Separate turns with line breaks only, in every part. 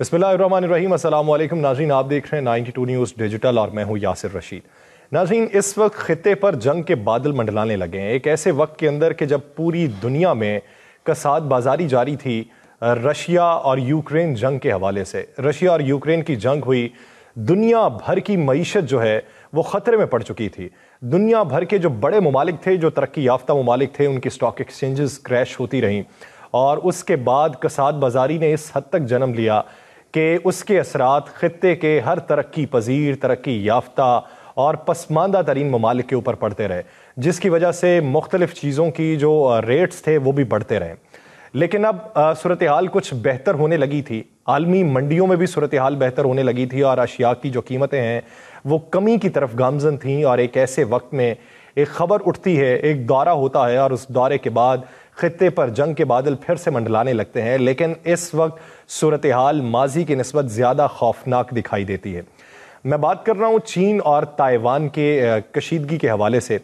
बसमिल नाजीन आप देख रहे हैं 92 टू न्यूज़ डिजिटल और मैं हूँ यासिर रशीद नाजीन इस वक्त ख़त्े पर जंग के बादल मंडलाने लगे हैं एक ऐसे वक्त के अंदर कि जब पूरी दुनिया में कसाद बाजारी जारी थी रशिया और यूक्रेन जंग के हवाले से रशिया और यूक्रेन की जंग हुई दुनिया भर की मीशत जो है वो ख़तरे में पड़ चुकी थी दुनिया भर के जो बड़े ममालिक थे जो तरक्की याफ्ता ममालिक थे उनकी स्टॉक एक्सचेंजेस क्रैश होती रहीं और उसके बाद कसाद बाजारी ने इस हद तक जन्म लिया कि उसके असरात ख़त्े के हर तरक्की पजीर तरक्की याफ्ता और पसमानदा तरीन ममालिक के ऊपर पड़ते रहे जिसकी वजह से मुख्तलिफ़ चीज़ों की जो रेट्स थे वो भी बढ़ते रहे लेकिन अब सूरत हाल कुछ बेहतर होने लगी थी आलमी मंडियों में भी सूरत हाल बेहतर होने लगी थी और अशिया की जो कीमतें हैं वो कमी की तरफ गामजन थी और एक ऐसे वक्त में एक ख़बर उठती है एक दौरा होता है और उस दौरे के बाद खत्े पर जंग के बादल फिर से मंडलाने लगते हैं लेकिन इस वक्त सूरत हाल माजी की नस्बत ज़्यादा खौफनाक दिखाई देती है मैं बात कर रहा हूँ चीन और ताइवान के कशीदगी के हवाले से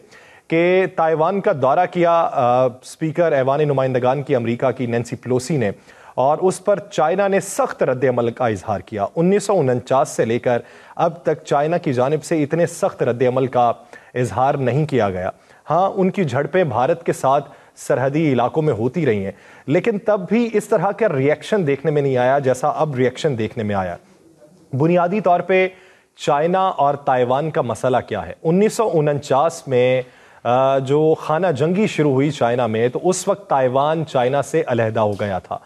कि ताइवान का दौरा किया आ, स्पीकर ऐवान नुमाइंदगान की अमरीका की नैन्सी प्लोसी ने और उस पर चाइना ने सख्त रद्द का इजहार किया उन्नीस से लेकर अब तक चाइना की जानब से इतने सख्त रद्दमल का इजहार नहीं किया गया हाँ उनकी झड़पें भारत के साथ सरहदी इलाकों में होती रही हैं लेकिन तब भी इस तरह का रिएक्शन देखने में नहीं आया जैसा अब रिएक्शन देखने में आया बुनियादी तौर पे चाइना और ताइवान का मसला क्या है उन्नीस में जो खाना जंगी शुरू हुई चाइना में तो उस वक्त ताइवान चाइना से अलहदा हो गया था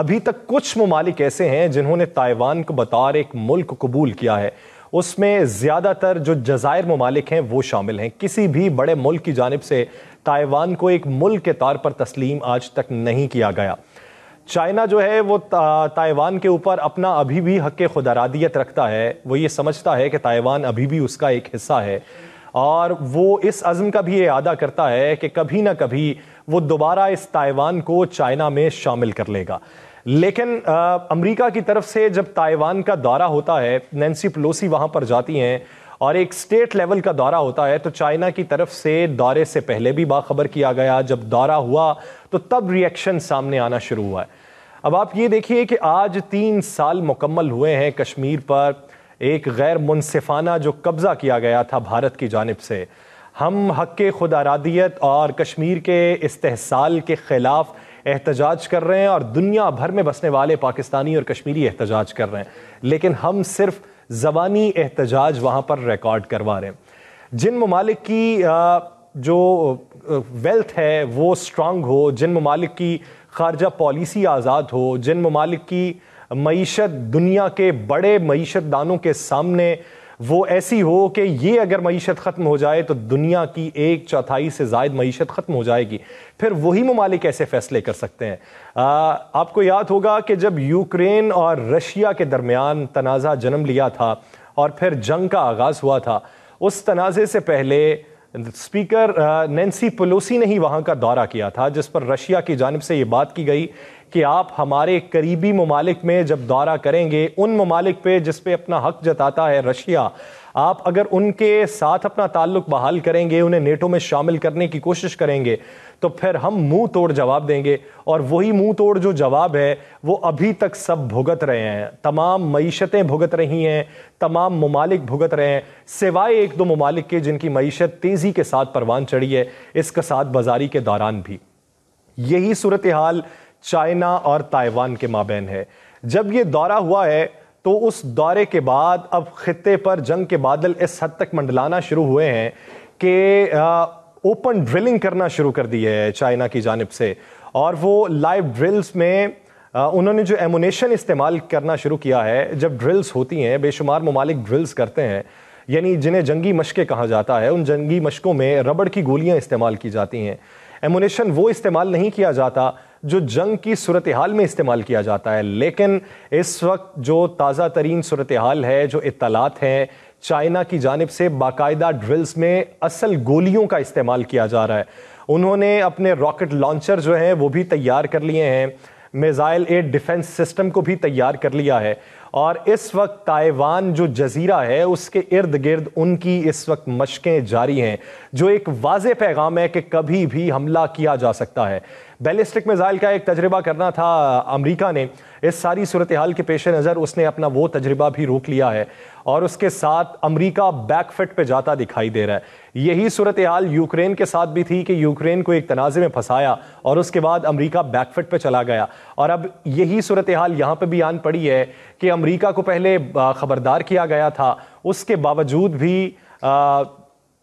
अभी तक कुछ ममालिक ऐसे हैं जिन्होंने ताइवान को बतौर एक मुल्क कबूल किया है उसमें ज़्यादातर जो जजायर ममालिक हैं वो शामिल हैं किसी भी बड़े मुल्क की जानब से ताइवान को एक मुल्क के तौर पर तस्लीम आज तक नहीं किया गया चाइना जो है वो ताइवान के ऊपर अपना अभी भी हक खुदारादियत रखता है वो ये समझता है कि ताइवान अभी भी उसका एक हिस्सा है और वो इस अज़म का भी अदा करता है कि कभी ना कभी वो दोबारा इस ताइवान को चाइना में शामिल कर लेगा लेकिन अमेरिका की तरफ से जब ताइवान का दौरा होता है नैन्सी पलोसी वहां पर जाती हैं और एक स्टेट लेवल का दौरा होता है तो चाइना की तरफ से दौरे से पहले भी बाखबर किया गया जब दौरा हुआ तो तब रिएक्शन सामने आना शुरू हुआ है अब आप ये देखिए कि आज तीन साल मुकम्मल हुए हैं कश्मीर पर एक गैर मुनसिफाना जो कब्ज़ा किया गया था भारत की जानब से हम हक खुदारादियत और कश्मीर के इस्तेसाल के ख़िलाफ़ एहतजाज कर रहे हैं और दुनिया भर में बसने वाले पाकिस्तानी और कश्मीरी एहतजाज कर रहे हैं लेकिन हम सिर्फ जबानी एहतजाज वहाँ पर रिकॉर्ड करवा रहे हैं जिन ममालिक की जो वेल्थ है वो स्ट्रांग हो जिन ममालिक की खारजा पॉलिसी आज़ाद हो जिन ममालिक की मीशत दुनिया के बड़े मीशत दानों के सामने वो ऐसी हो कि ये अगर मीशत ख़त्म हो जाए तो दुनिया की एक चौथाई से जायद मीशत ख़त्म हो जाएगी फिर वही ममालिक ऐसे फ़ैसले कर सकते हैं आ, आपको याद होगा कि जब यूक्रेन और रशिया के दरमियान तनाज़ा जन्म लिया था और फिर जंग का आगाज़ हुआ था उस तनाज़े से पहले स्पीकर नेंसी पेलोसी ने ही वहां का दौरा किया था जिस पर रशिया की जानब से ये बात की गई कि आप हमारे करीबी ममालिक में जब दौरा करेंगे उन ममालिक पे जिस पे अपना हक जताता है रशिया आप अगर उनके साथ अपना ताल्लुक बहाल करेंगे उन्हें नेटो में शामिल करने की कोशिश करेंगे तो फिर हम मुंह तोड़ जवाब देंगे और वही मुंह तोड़ जो जवाब है वो अभी तक सब भुगत रहे हैं तमाम मीशतें भुगत रही हैं तमाम ममालिक भुगत रहे हैं सिवाय एक दो ममालिक के जिनकी मीशत तेज़ी के साथ परवान चढ़ी है इस कसात बाजारी के दौरान भी यही सूरत हाल चाइना और ताइवान के माबेन है जब ये दौरा हुआ है तो उस दौरे के बाद अब खत्े पर जंग के बादल इस हद तक मंडलाना शुरू हुए हैं कि ओपन ड्रिलिंग करना शुरू कर दी है चाइना की जानब से और वो लाइव ड्रिल्स में उन्होंने जो एमुनेशन इस्तेमाल करना शुरू किया है जब ड्रिल्स होती हैं बेशुमार ममालिक ड्रिल्स करते हैं यानी जिन्हें जंगी मशक़ें कहा जाता है उन जंगी मशक़ों में रबड़ की गोलियां इस्तेमाल की जाती हैं एमुनेशन वो इस्तेमाल नहीं किया जाता जो जंग की सूरत हाल में इस्तेमाल किया जाता है लेकिन इस वक्त जो ताज़ा तरीन सूरत हाल है जो इतलात हैं चाइना की जानब से बाकायदा ड्रिल्स में असल गोलियों का इस्तेमाल किया जा रहा है उन्होंने अपने रॉकेट लॉन्चर जो हैं वो भी तैयार कर लिए हैं मिज़ाइल एड डिफेंस सिस्टम को भी तैयार कर लिया है और इस वक्त ताइवान जो जजीरा है उसके इर्द गिर्द उनकी इस वक्त मशकें जारी हैं जो एक वाज पैगाम है कि कभी भी हमला किया जा सकता है बैलिस्टिक मिज़ाइल का एक तजर्बा करना था अमरीका ने इस सारी सूरत हाल के पेश नज़र उसने अपना वो तजर्बा भी रोक लिया है और उसके साथ अमरीका बैकफिट पे जाता दिखाई दे रहा है यही सूरत हाल यूक्रेन के साथ भी थी कि यूक्रेन को एक तनाज़े में फंसाया और उसके बाद अमरीका बैकफिट पे चला गया और अब यही सूरत हाल यहाँ पर भी आन पड़ी है कि अमरीका को पहले ख़बरदार किया गया था उसके बावजूद भी आ,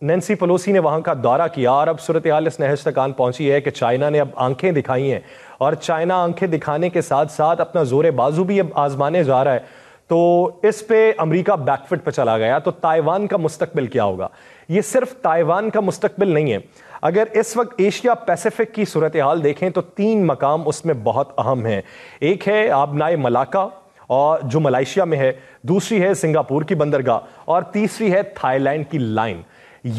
नैन्सी पलोसी ने वहाँ का दौरा किया और अब सूरत हाल इस नहज तक आन पहुँची है कि चाइना ने अब आंखें दिखाई हैं और चाइना आंखें दिखाने के साथ साथ अपना जोर बाजू भी अब आजमाने जा रहा है तो इस पे अमेरिका बैकफुट पर चला गया तो ताइवान का मुस्तकबिल क्या होगा ये सिर्फ ताइवान का मुस्तकबिल नहीं है अगर इस वक्त एशिया पैसिफिक की सूरत हाल देखें तो तीन मकाम उसमें बहुत अहम हैं एक है आबनाए मलाका और जो मलाइशिया में है दूसरी है सिंगापुर की बंदरगाह और तीसरी है थाईलैंड की लाइन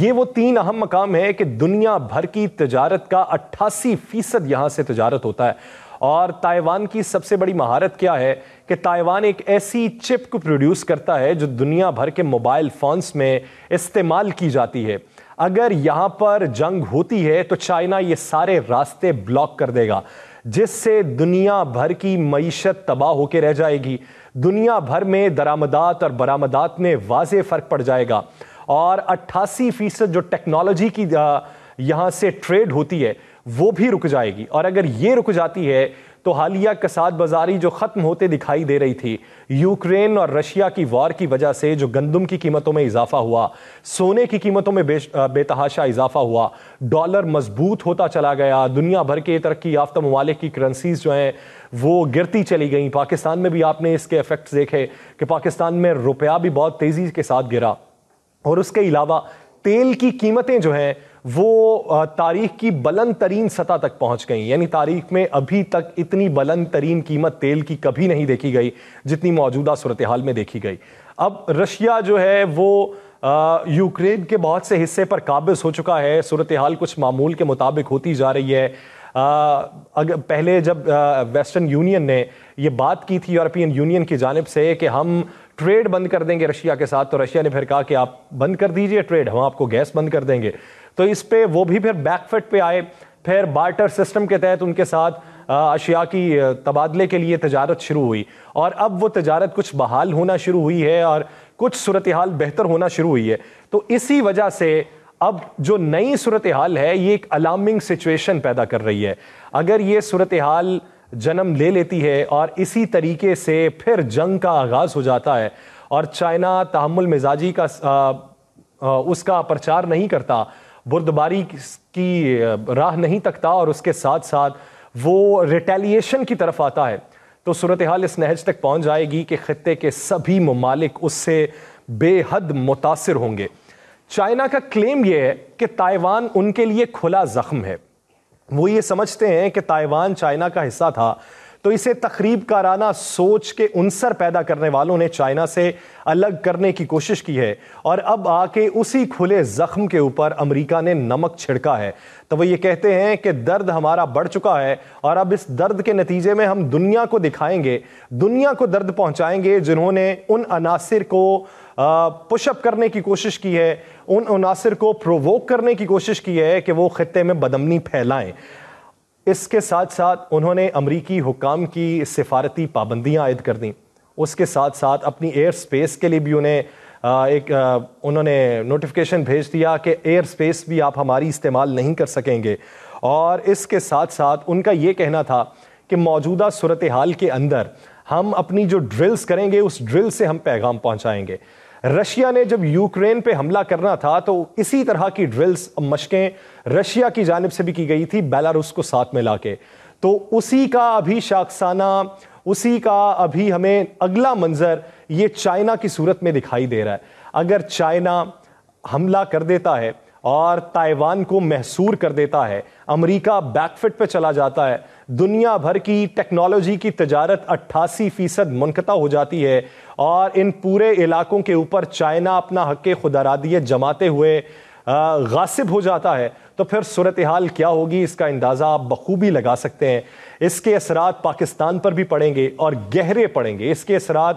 ये वो तीन अहम मकाम है कि दुनिया भर की तजारत का 88 फीसद यहाँ से तजारत होता है और ताइवान की सबसे बड़ी महारत क्या है कि ताइवान एक ऐसी चिप को प्रोड्यूस करता है जो दुनिया भर के मोबाइल फोन्स में इस्तेमाल की जाती है अगर यहाँ पर जंग होती है तो चाइना ये सारे रास्ते ब्लॉक कर देगा जिससे दुनिया भर की मीशत तबाह होकर रह जाएगी दुनिया भर में दरामदात और बरामदात में वाज फ़र्क पड़ जाएगा और अट्ठासी फीसद जो टेक्नोलॉजी की यहाँ से ट्रेड होती है वो भी रुक जाएगी और अगर ये रुक जाती है तो हालिया कसाद बाजारी जो खत्म होते दिखाई दे रही थी यूक्रेन और रशिया की वार की वजह से जो गंदम की कीमतों में इजाफा हुआ सोने की कीमतों में बेतहाशा इजाफा हुआ डॉलर मजबूत होता चला गया दुनिया भर के तरक्की याफ्ता ममालिक की करेंसीज जो हैं वो गिरती चली गई पाकिस्तान में भी आपने इसके इफेक्ट देखे कि पाकिस्तान में रुपया भी बहुत तेज़ी के साथ गिरा और उसके अलावा तेल की कीमतें जो हैं वो तारीख की बलंद तरीन सतह तक पहुंच गई यानी तारीख में अभी तक इतनी बलंद तरीन कीमत तेल की कभी नहीं देखी गई जितनी मौजूदा सूरत हाल में देखी गई अब रशिया जो है वो यूक्रेन के बहुत से हिस्से पर काबिज हो चुका है सूरत हाल कुछ मामूल के मुताबिक होती जा रही है अगर पहले जब वेस्टर्न यूनियन ने ये बात की थी यूरोपियन यूनियन की जानब से कि हम ट्रेड बंद कर देंगे रशिया के साथ तो रशिया ने फिर कहा कि आप बंद कर दीजिए ट्रेड हम आपको गैस बंद कर देंगे तो इस पर वो भी फिर बैकफिट पे आए फिर बार्टर सिस्टम के तहत उनके साथ अशिया की तबादले के लिए तजारत शुरू हुई और अब वो तजारत कुछ बहाल होना शुरू हुई है और कुछ सूरत हाल बेहतर होना शुरू हुई है तो इसी वजह से अब जो नई सूरत हाल है ये एक अलार्मिंग सिचुएशन पैदा कर रही है अगर ये सूरत हाल जन्म ले लेती है और इसी तरीके से फिर जंग का आगाज़ हो जाता है और चाइना तहमुल मिजाजी का आ, आ, उसका प्रचार नहीं करता बुर्दबारी की राह नहीं तकता और उसके साथ साथ वो रिटेलिएशन की तरफ आता है तो सूरत हाल इस नहज तक पहुँच जाएगी कि ख़त्े के सभी ममालिक उससे बेहद मुतासर होंगे चाइना का क्लेम यह है कि ताइवान उनके लिए खुला ज़ख्म है वो ये समझते हैं कि ताइवान चाइना का हिस्सा था तो इसे तकरीब काराना सोच के उनसर पैदा करने वालों ने चाइना से अलग करने की कोशिश की है और अब आके उसी खुले जख्म के ऊपर अमेरिका ने नमक छिड़का है तो वो ये कहते हैं कि दर्द हमारा बढ़ चुका है और अब इस दर्द के नतीजे में हम दुनिया को दिखाएंगे दुनिया को दर्द पहुंचाएंगे जिन्होंने उन अनासर को पुशअप करने की कोशिश की है उन अनासर को प्रोवोक करने की कोशिश की है कि वो खत्े में बदमनी फैलाएं इसके साथ साथ उन्होंने अमरीकी हुकाम की सिफारती पाबंदियाँ आयद कर दी उसके साथ साथ अपनी एयर स्पेस के लिए भी उन्हें एक उन्होंने नोटिफिकेशन भेज दिया कि एयर स्पेस भी आप हमारी इस्तेमाल नहीं कर सकेंगे और इसके साथ साथ उनका ये कहना था कि मौजूदा सूरत हाल के अंदर हम अपनी जो ड्रिल्स करेंगे उस ड्रिल से हम पैगाम पहुंचाएंगे रशिया ने जब यूक्रेन पे हमला करना था तो इसी तरह की ड्रिल्स मशकें रशिया की जानब से भी की गई थी बेलारूस को साथ में ला तो उसी का अभी शाखसाना उसी का अभी हमें अगला मंजर ये चाइना की सूरत में दिखाई दे रहा है अगर चाइना हमला कर देता है और ताइवान को महसूर कर देता है अमेरिका बैकफिट पे चला जाता है दुनिया भर की टेक्नोलॉजी की तजारत 88 फीसद मुनकता हो जाती है और इन पूरे इलाकों के ऊपर चाइना अपना हक खुदारादियत जमाते हुए गासिब हो जाता है तो फिर सूरत हाल क्या होगी इसका अंदाज़ा आप बखूबी लगा सकते हैं इसके असरा पाकिस्तान पर भी पड़ेंगे और गहरे पड़ेंगे इसके असरा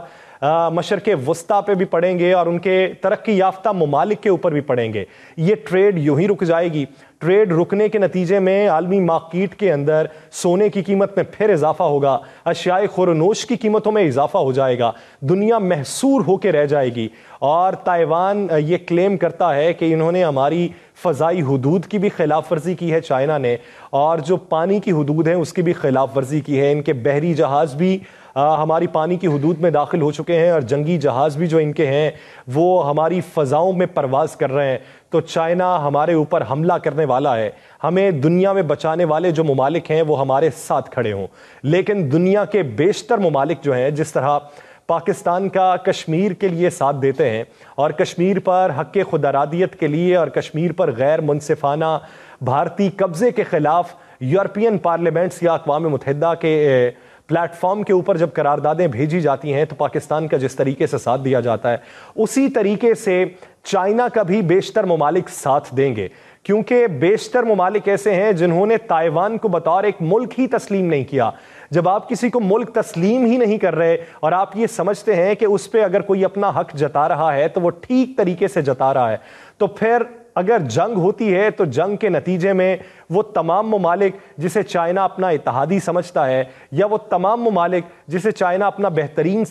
मशरक वस्ता पे भी पड़ेंगे और उनके तरक्की याफ्ता ममालिक के ऊपर भी पड़ेंगे ये ट्रेड यूं ही रुक जाएगी ट्रेड रुकने के नतीजे में आलमी मार्किट के अंदर सोने की कीमत में फिर इजाफा होगा अशियाए खुरनोश की कीमतों में इजाफा हो जाएगा दुनिया महसूर होकर रह जाएगी और ताइवान ये क्लेम करता है कि इन्होंने हमारी फ़जाई हदूद की भी खिलाफ वर्जी की है चाइना ने और जो पानी की हदूद हैं उसकी भी खिलाफ वर्जी की है इनके बहरी जहाज़ भी आ, हमारी पानी की हदूद में दाखिल हो चुके हैं और जंगी जहाज़ भी जो इनके हैं वो हमारी फ़जाओं में परवाज़ कर रहे हैं तो चाइना हमारे ऊपर हमला करने वाला है हमें दुनिया में बचाने वाले जो ममालिक हैं वो हमारे साथ खड़े हों लेकिन दुनिया के बेशतर ममालिक जो हैं जिस तरह पाकिस्तान का कश्मीर के लिए साथ देते हैं और कश्मीर पर हक खुदारादियत के लिए और कश्मीर पर गैर मुनफाना भारतीय कब्ज़े के ख़िलाफ़ यूरोपियन पार्लियामेंट्स या अकवा मुतहदा के प्लेटफॉर्म के ऊपर जब करारदादें भेजी जाती हैं तो पाकिस्तान का जिस तरीके से साथ दिया जाता है उसी तरीके से चाइना का भी बेशतर ममालिक साथ देंगे क्योंकि बेशतर ममालिक ऐसे हैं जिन्होंने ताइवान को बतौर एक मुल्क ही तस्लीम नहीं किया जब आप किसी को मुल्क तस्लीम ही नहीं कर रहे और आप ये समझते हैं कि उस पर अगर कोई अपना हक जता रहा है तो वो ठीक तरीके से जता रहा है तो फिर अगर जंग होती है तो जंग के नतीजे में वो तमाम ममालिक जिसे चाइना अपना इतिहादी समझता है या वो तमाम ममालिक जिसे चाइना अपना बेहतरीन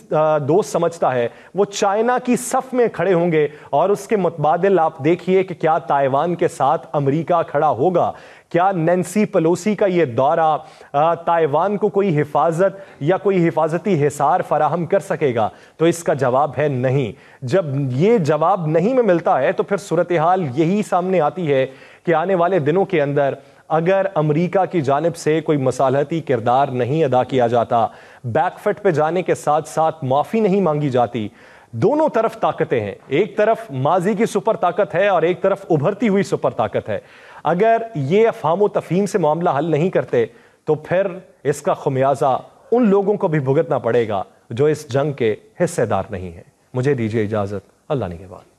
दोस्त समझता है वो चाइना की सफ में खड़े होंगे और उसके मुतबादल आप देखिए कि क्या ताइवान के साथ अमरीका खड़ा होगा क्या नैन्सी पलोसी का ये दौरा ताइवान को कोई हिफाजत या कोई हिफाजती हिसार फराहम कर सकेगा तो इसका जवाब है नहीं जब ये जवाब नहीं में मिलता है तो फिर सूरत हाल यही सामने आती है कि आने वाले दिनों के अंदर अगर अमरीका की जानब से कोई मसालती किरदार नहीं अदा किया जाता बैकफट पर जाने के साथ साथ माफ़ी नहीं मांगी जाती दोनों तरफ ताकतें हैं एक तरफ माजी की सुपर ताकत है और एक तरफ उभरती हुई सुपर ताकत है अगर ये अफाम तफीम से मामला हल नहीं करते तो फिर इसका खमियाजा उन लोगों को भी भुगतना पड़ेगा जो इस जंग के हिस्सेदार नहीं है मुझे दीजिए इजाज़त अल्लाह ने के बाद